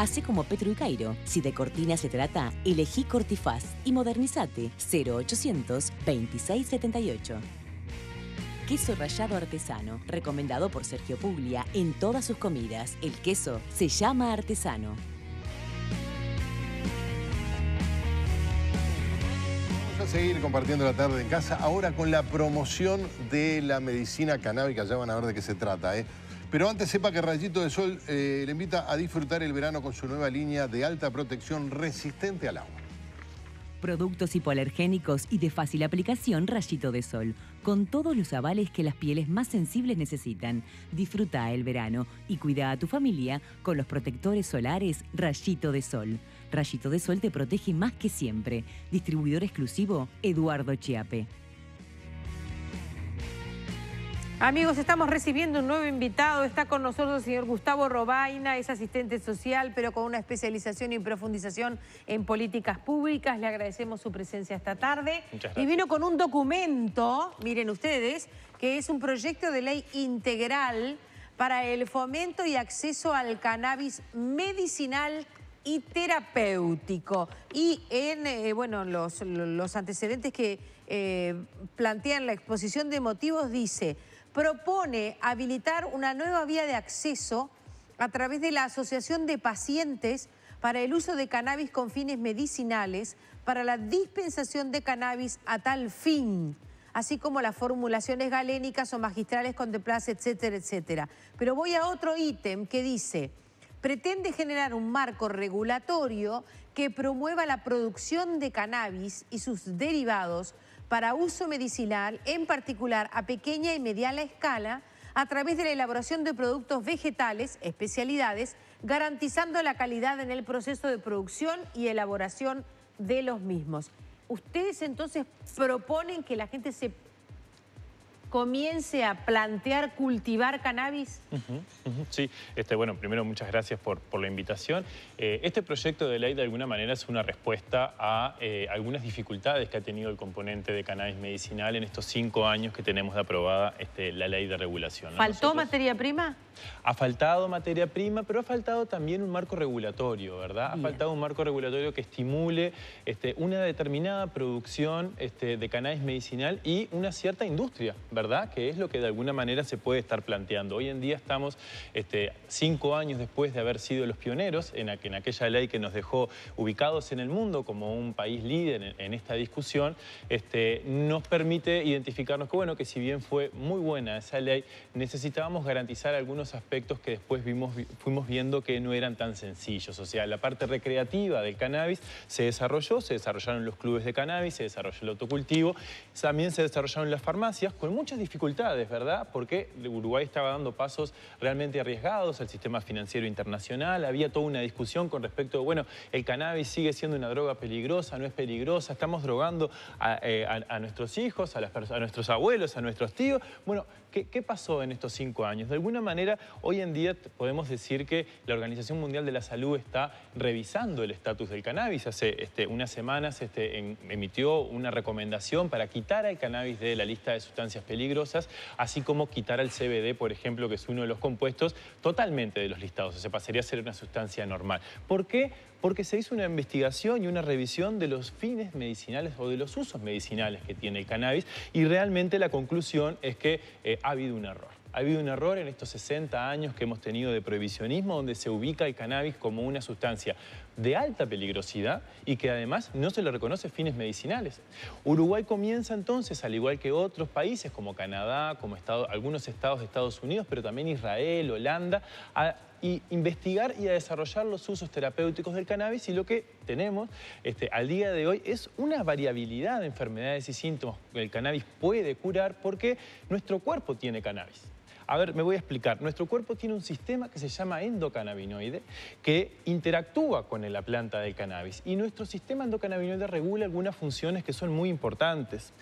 Así como Petro y Cairo. Si de cortina se trata, elegí Cortifaz y modernizate 0800 2678. Queso rallado artesano, recomendado por Sergio Puglia en todas sus comidas. El queso se llama artesano. Vamos a seguir compartiendo la tarde en casa, ahora con la promoción de la medicina canábica. Ya van a ver de qué se trata. ¿eh? Pero antes sepa que Rayito de Sol eh, le invita a disfrutar el verano con su nueva línea de alta protección resistente al agua. Productos hipoalergénicos y de fácil aplicación Rayito de Sol, con todos los avales que las pieles más sensibles necesitan. Disfruta el verano y cuida a tu familia con los protectores solares Rayito de Sol. Rayito de Sol te protege más que siempre. Distribuidor exclusivo Eduardo Chiape. Amigos, estamos recibiendo un nuevo invitado. Está con nosotros el señor Gustavo Robaina, es asistente social, pero con una especialización y profundización en políticas públicas. Le agradecemos su presencia esta tarde. Y vino con un documento, miren ustedes, que es un proyecto de ley integral para el fomento y acceso al cannabis medicinal y terapéutico. Y en eh, bueno, los, antecedentes que eh, plantean la exposición de motivos dice propone habilitar una nueva vía de acceso a través de la Asociación de Pacientes para el uso de cannabis con fines medicinales, para la dispensación de cannabis a tal fin, así como las formulaciones galénicas o magistrales con contempladas, etcétera, etcétera. Pero voy a otro ítem que dice, pretende generar un marco regulatorio que promueva la producción de cannabis y sus derivados para uso medicinal, en particular a pequeña y mediana escala, a través de la elaboración de productos vegetales, especialidades, garantizando la calidad en el proceso de producción y elaboración de los mismos. Ustedes entonces proponen que la gente se comience a plantear cultivar cannabis? sí, este, bueno, primero muchas gracias por, la invitación. Eh, este proyecto de ley de alguna manera es una respuesta a eh, algunas dificultades que ha tenido el componente de cannabis medicinal en estos cinco años que tenemos de aprobada este, la ley de regulación. ¿Faltó materia prima? Ha faltado materia prima, pero ha faltado también un marco regulatorio, ¿verdad? Ha faltado un marco regulatorio que estimule este, una determinada producción este, de cannabis medicinal y una cierta industria, ¿verdad? ¿verdad? Que es lo que de alguna manera se puede estar planteando. Hoy en día estamos este, cinco años después de haber sido los pioneros en, aquella ley que nos dejó ubicados en el mundo como un país líder en, esta discusión, este, nos permite identificarnos que, bueno, que si bien fue muy buena esa ley, necesitábamos garantizar algunos aspectos que después vimos, fuimos viendo que no eran tan sencillos. O sea, la parte recreativa del cannabis se desarrolló, se desarrollaron los clubes de cannabis, se desarrolló el autocultivo, también se desarrollaron las farmacias con mucho muchas dificultades, ¿verdad? Porque Uruguay estaba dando pasos realmente arriesgados al sistema financiero internacional, había toda una discusión con respecto de, bueno, el cannabis sigue siendo una droga peligrosa, no es peligrosa, estamos drogando a, eh, nuestros hijos, a, a nuestros abuelos, a nuestros tíos. Bueno, ¿Qué, pasó en estos cinco años? De alguna manera, hoy en día podemos decir que la Organización Mundial de la Salud está revisando el estatus del cannabis. Hace este, unas semanas este, emitió una recomendación para quitar al cannabis de la lista de sustancias peligrosas, así como quitar al CBD, por ejemplo, que es uno de los compuestos totalmente de los listados. O sea, pasaría a ser una sustancia normal. ¿Por qué? porque se hizo una investigación y una revisión de los fines medicinales o de los usos medicinales que tiene el cannabis y realmente la conclusión es que eh, ha habido un error. Ha habido un error en estos 60 años que hemos tenido de prohibicionismo donde se ubica el cannabis como una sustancia de alta peligrosidad y que además no se le reconoce fines medicinales. Uruguay comienza entonces, al igual que otros países como Canadá, como algunos estados de Estados Unidos, pero también Israel, Holanda, a y investigar y a desarrollar los usos terapéuticos del cannabis y lo que tenemos este, al día de hoy es una variabilidad de enfermedades y síntomas que el cannabis puede curar porque nuestro cuerpo tiene cannabis. A ver, me voy a explicar. Nuestro cuerpo tiene un sistema que se llama endocannabinoide que interactúa con la planta del cannabis y nuestro sistema endocannabinoide regula algunas funciones que son muy importantes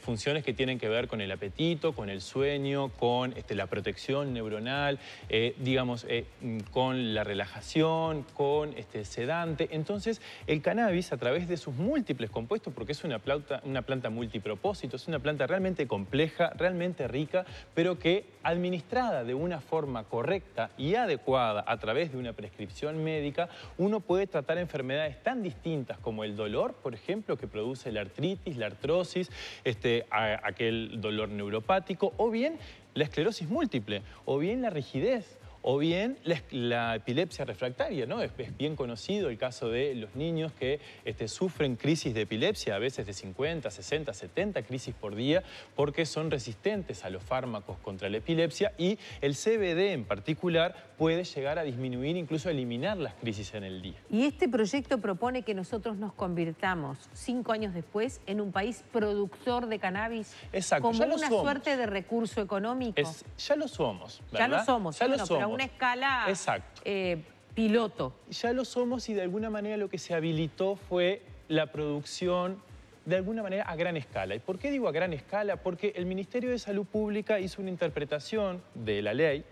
funciones que tienen que ver con el apetito, con el sueño, con este, la protección neuronal, eh, digamos, eh, mm, con la relajación, con este sedante. Entonces, el cannabis, a través de sus múltiples compuestos, porque es una planta, una planta multipropósito, es una planta realmente compleja, realmente rica, pero que administrada de una forma correcta y adecuada a través de una prescripción médica, uno puede tratar enfermedades tan distintas como el dolor, por ejemplo, que produce la artritis, la artrosis, este, aquel dolor neuropático, o bien la esclerosis múltiple, o bien la rigidez o bien la, epilepsia refractaria, ¿no? Es, bien conocido el caso de los niños que este, sufren crisis de epilepsia, a veces de 50, 60, 70 crisis por día, porque son resistentes a los fármacos contra la epilepsia y el CBD en particular puede llegar a disminuir, incluso eliminar las crisis en el día. Y este proyecto propone que nosotros nos convirtamos cinco años después en un país productor de cannabis como una suerte de recurso económico. ya lo somos, ¿verdad? Ya lo somos. Ya lo somos una escala eh, piloto. Ya lo somos y de alguna manera lo que se habilitó fue la producción de alguna manera a gran escala. ¿Y por qué digo a gran escala? Porque el Ministerio de Salud Pública hizo una interpretación de la ley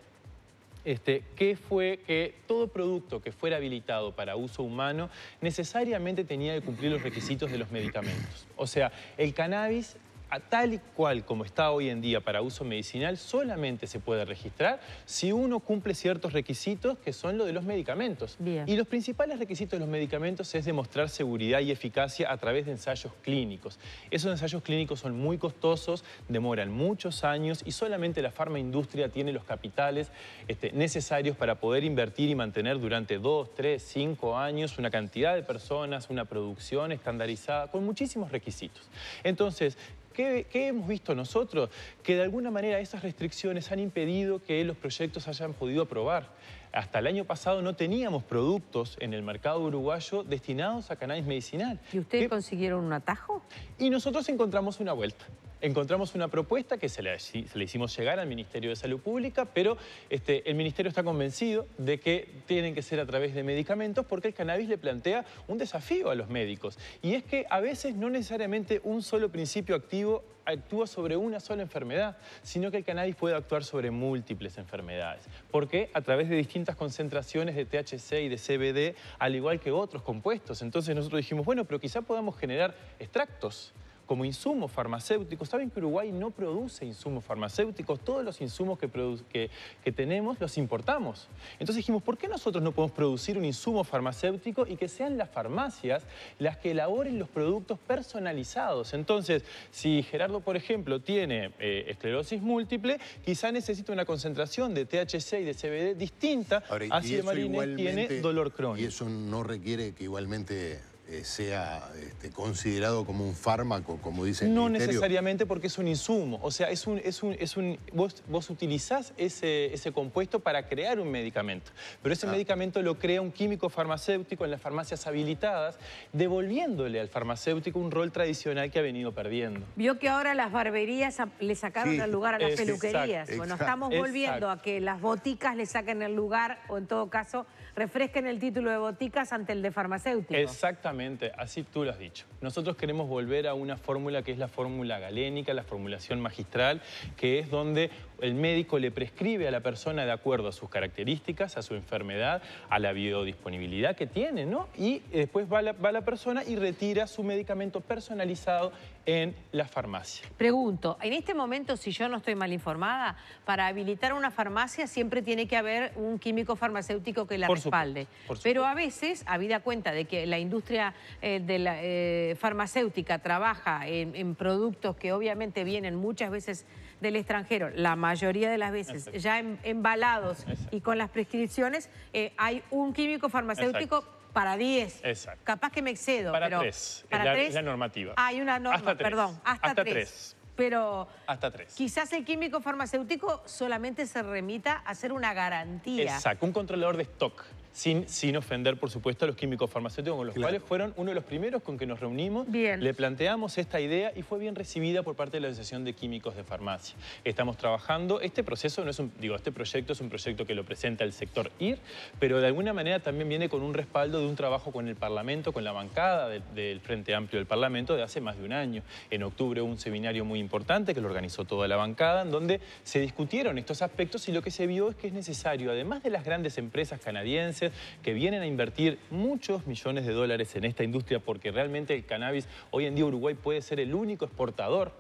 este, que fue que todo producto que fuera habilitado para uso humano necesariamente tenía que cumplir los requisitos de los medicamentos. O sea, el cannabis a tal y cual como está hoy en día para uso medicinal solamente se puede registrar si uno cumple ciertos requisitos que son lo de los medicamentos. Y los principales requisitos de los medicamentos es demostrar seguridad y eficacia a través de ensayos clínicos. Esos ensayos clínicos son muy costosos, demoran muchos años y solamente la farmaindustria tiene los capitales este, necesarios para poder invertir y mantener durante dos, tres, cinco años una cantidad de personas, una producción estandarizada con muchísimos requisitos. Entonces, ¿Qué, hemos visto nosotros? Que de alguna manera esas restricciones han impedido que los proyectos hayan podido aprobar. Hasta el año pasado no teníamos productos en el mercado uruguayo destinados a cannabis medicinal. ¿Y ustedes consiguieron un atajo? Y nosotros encontramos una vuelta encontramos una propuesta que se le, hicimos llegar al Ministerio de Salud Pública, pero este, el Ministerio está convencido de que tienen que ser a través de medicamentos porque el cannabis le plantea un desafío a los médicos. Y es que a veces no necesariamente un solo principio activo actúa sobre una sola enfermedad, sino que el cannabis puede actuar sobre múltiples enfermedades. Porque a través de distintas concentraciones de THC y de CBD, al igual que otros compuestos. Entonces nosotros dijimos, bueno, pero quizá podamos generar extractos como insumos farmacéuticos. Saben que Uruguay no produce insumos farmacéuticos, todos los insumos que, tenemos los importamos. Entonces dijimos, ¿por qué nosotros no podemos producir un insumo farmacéutico y que sean las farmacias las que elaboren los productos personalizados? Entonces, si Gerardo, por ejemplo, tiene eh, esclerosis múltiple, quizá necesita una concentración de THC y de CBD distinta Así a si de tiene dolor crónico. Y eso no requiere que igualmente eh, sea este, considerado como un fármaco, como dicen. el No necesariamente porque es un insumo. O sea, es un, es un, es un, vos, utilizás ese, ese compuesto para crear un medicamento. Pero ese ah. medicamento lo crea un químico farmacéutico en las farmacias habilitadas, devolviéndole al farmacéutico un rol tradicional que ha venido perdiendo. Vio que ahora las barberías le sacaron el lugar a las peluquerías. bueno, estamos volviendo a que las boticas le saquen el lugar o en todo caso refresquen el título de boticas ante el de farmacéutico. Exactamente así tú lo has dicho. Nosotros queremos volver a una fórmula que es la fórmula galénica, la formulación magistral, que es donde el médico le prescribe a la persona de acuerdo a sus características, a su enfermedad, a la biodisponibilidad que tiene, ¿no? Y eh, después va la, persona y retira su medicamento personalizado en la farmacia. Pregunto, en este momento, si yo no estoy mal informada, para habilitar una farmacia siempre tiene que haber un químico farmacéutico que la respalde. Pero a veces, habida cuenta de que la industria eh, de la, eh, farmacéutica trabaja en productos que obviamente vienen muchas veces del extranjero, la mayoría de las veces ya em, embalados y con las prescripciones, eh, hay un químico farmacéutico para 10. Capaz que me excedo. Para pero Para la, La normativa. Hay una norma, perdón. Hasta, 3. tres. Pero hasta tres. quizás el químico farmacéutico solamente se remita a hacer una garantía. Exacto, un controlador de stock sin, ofender, por supuesto, a los químicos farmacéuticos, con los cuales fueron uno de los primeros con que nos reunimos. Bien. Le planteamos esta idea y fue bien recibida por parte de la Asociación de Químicos de Farmacia. Estamos trabajando, este proceso no es un, digo, este proyecto es un proyecto que lo presenta el sector IR, pero de alguna manera también viene con un respaldo de un trabajo con el Parlamento, con la bancada del Frente Amplio del Parlamento de hace más de un año. En octubre hubo un seminario muy importante que lo organizó toda la bancada, en donde se discutieron estos aspectos y lo que se vio es que es necesario, además de las grandes empresas canadienses, que vienen a invertir muchos millones de dólares en esta industria porque realmente el cannabis, hoy en día Uruguay puede ser el único exportador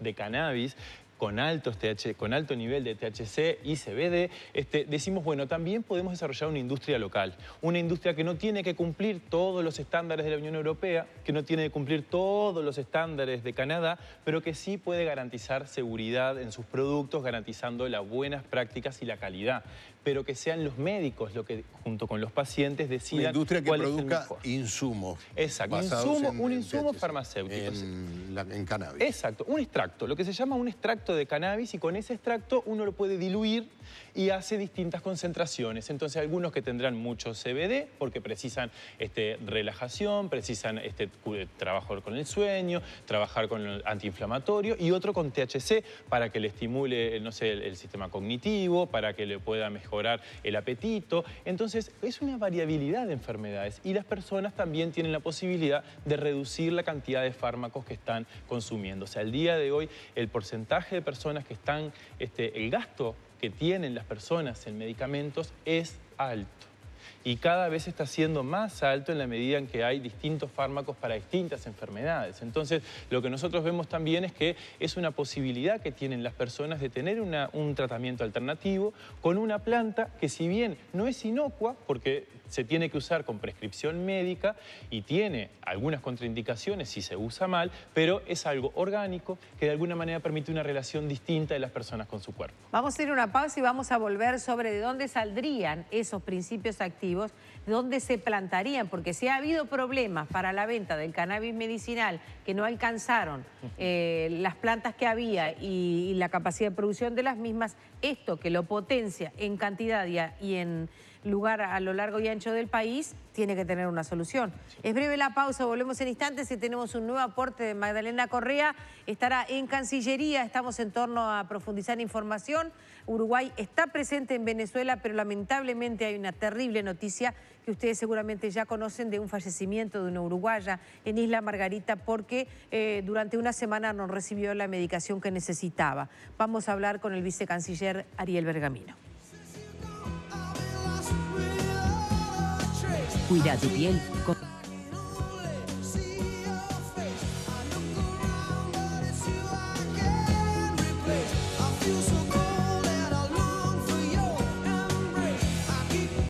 de cannabis con, altos este TH, con alto nivel de THC y CBD, este, decimos, bueno, también podemos desarrollar una industria local, una industria que no tiene que cumplir todos los estándares de la Unión Europea, que no tiene que cumplir todos los estándares de Canadá, pero que sí puede garantizar seguridad en sus productos, garantizando las buenas prácticas y la calidad, pero que sean los médicos lo que junto con los pacientes decidan una industria que produzca insumos. Exacto, un insumo farmacéutico. En, en cannabis. Exacto, un extracto, lo que se llama un extracto de cannabis y con ese extracto uno lo puede diluir y hace distintas concentraciones. Entonces algunos que tendrán mucho CBD porque precisan este, relajación, precisan este, trabajar con el sueño, trabajar con el antiinflamatorio y otro con THC para que le estimule no sé, el, sistema cognitivo, para que le pueda mejorar el apetito. Entonces es una variabilidad de enfermedades y las personas también tienen la posibilidad de reducir la cantidad de fármacos que están consumiendo. O sea, al día de hoy el porcentaje de personas que están, este, el gasto que tienen las personas en medicamentos es alto. Y cada vez está siendo más alto en la medida en que hay distintos fármacos para distintas enfermedades. Entonces, lo que nosotros vemos también es que es una posibilidad que tienen las personas de tener un tratamiento alternativo con una planta que si bien no es inocua, porque se tiene que usar con prescripción médica y tiene algunas contraindicaciones si se usa mal, pero es algo orgánico que de alguna manera permite una relación distinta de las personas con su cuerpo. Vamos a ir a una pausa y vamos a volver sobre de dónde saldrían esos principios activos, dónde se plantarían, porque si ha habido problemas para la venta del cannabis medicinal que no alcanzaron eh, las plantas que había y la capacidad de producción de las mismas, esto que lo potencia en cantidad y en lugar a lo largo y ancho del país, tiene que tener una solución. Es breve la pausa, volvemos en instantes y tenemos un nuevo aporte de Magdalena Correa. Estará en Cancillería, estamos en torno a profundizar información. Uruguay está presente en Venezuela, pero lamentablemente hay una terrible noticia que ustedes seguramente ya conocen de un fallecimiento de una uruguaya en Isla Margarita porque eh, durante una semana no recibió la medicación que necesitaba. Vamos a hablar con el vicecanciller Ariel Bergamino. Cuida tu piel.